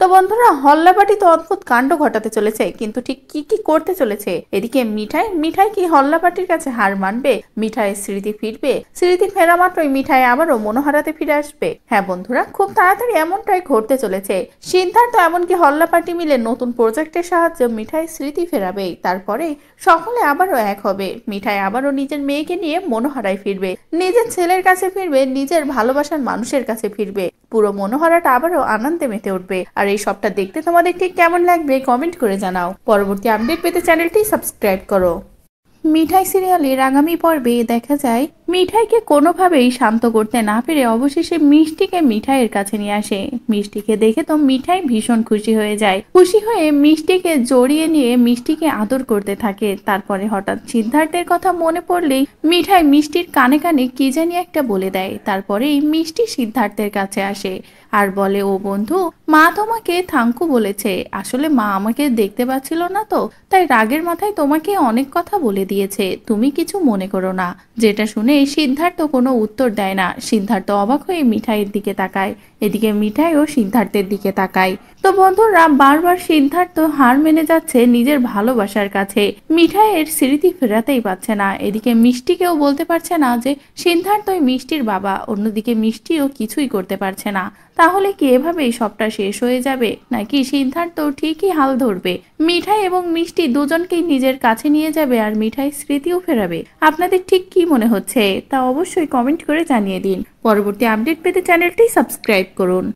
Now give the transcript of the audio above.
তো বন্ধুরা হল্লাবাটি তো অদ্ভুত কাণ্ড ঘটাতে চলেছে কিন্তু ঠিক কি কি করতে চলেছে এদিকে মিঠাই মিঠাই কি হল্লাবাটির কাছে হার মানবে মিঠাই স্মৃতি ফিরবে স্মৃতি ফেরা মাত্রই মিঠাই আবারও মনোহারাতে ফিরে আসবে হ্যাঁ বন্ধুরা খুব তাড়াতাড়ি এমনটাই ঘটতে চলেছে সিদ্ধার্থ এমনকি হল্লাপাটি মিলে নতুন প্রজেক্টের সাহায্যে মিঠাই স্মৃতি ফেরাবে তারপরে সকলে আবারও এক হবে মিঠাই আবারও নিজের মেয়েকে নিয়ে মনোহারায় ফিরবে নিজের ছেলের কাছে ফিরবে নিজের ভালোবাসার মানুষের কাছে ফিরবে পুরো মনোহরাটা আবারও আনন্দে মেতে উঠবে আর এই সবটা দেখতে তোমাদের ঠিক কেমন লাগবে কমেন্ট করে জানাও পরবর্তী আপডেট পেতে চ্যানেলটি সাবস্ক্রাইব করো মিঠাই সিরিয়ালের আগামী পর্বে দেখা যায় মিঠাইকে কোনোভাবেই শান্ত করতে না পেরে অবশেষে মিষ্টিকে মিঠাইয়ের কাছে নিয়ে আসে মিষ্টিকে দেখে তো মিঠাই ভীষণ খুশি হয়ে যায় খুশি হয়ে মিষ্টিকে জড়িয়ে নিয়ে মিষ্টিকে আদর করতে থাকে তারপরে হঠাৎ সিদ্ধার্থের কথা মনে পড়লেই মিঠাই মিষ্টির কানে কানে কি জানি একটা বলে দেয় তারপরেই মিষ্টি সিদ্ধার্থের কাছে আসে আর বলে ও বন্ধু মা তোমাকে থাঙ্কু বলেছে আসলে মা আমাকে দেখতে পাচ্ছিল না তো তাই রাগের মাথায় তোমাকে অনেক কথা বলে দিয়েছে তুমি কিছু মনে করো না যেটা শুনে সিদ্ধার্থ কোনো উত্তর দেয় না সিদ্ধার্থ অবাক হয়ে মিঠাইয়ের দিকে তাকায় এদিকে মিঠাইও সিদ্ধার্থের দিকে তাকায় তো বন্ধুরা বারবার সিদ্ধার্থ হার মেনে যাচ্ছে নিজের ভালোবাসার কাছে মিঠাইয়ের স্মৃতি ফেরাতেই পারছে না এদিকে মিষ্টিকেও বলতে পারছে না যে সিদ্ধার্থই মিষ্টির বাবা অন্যদিকে মিষ্টিও কিছুই করতে পারছে না তাহলে কি এভাবেই সবটা শেষ হয়ে যাবে নাকি সিদ্ধার্থ ঠিকই হাল ধরবে মিঠাই এবং মিষ্টি দুজনকেই নিজের কাছে নিয়ে যাবে আর মিঠাই স্মৃতিও ফেরাবে আপনাদের ঠিক কি মনে হচ্ছে তা অবশ্যই কমেন্ট করে জানিয়ে দিন পরবর্তী আপডেট পেতে চ্যানেলটি সাবস্ক্রাইব করুন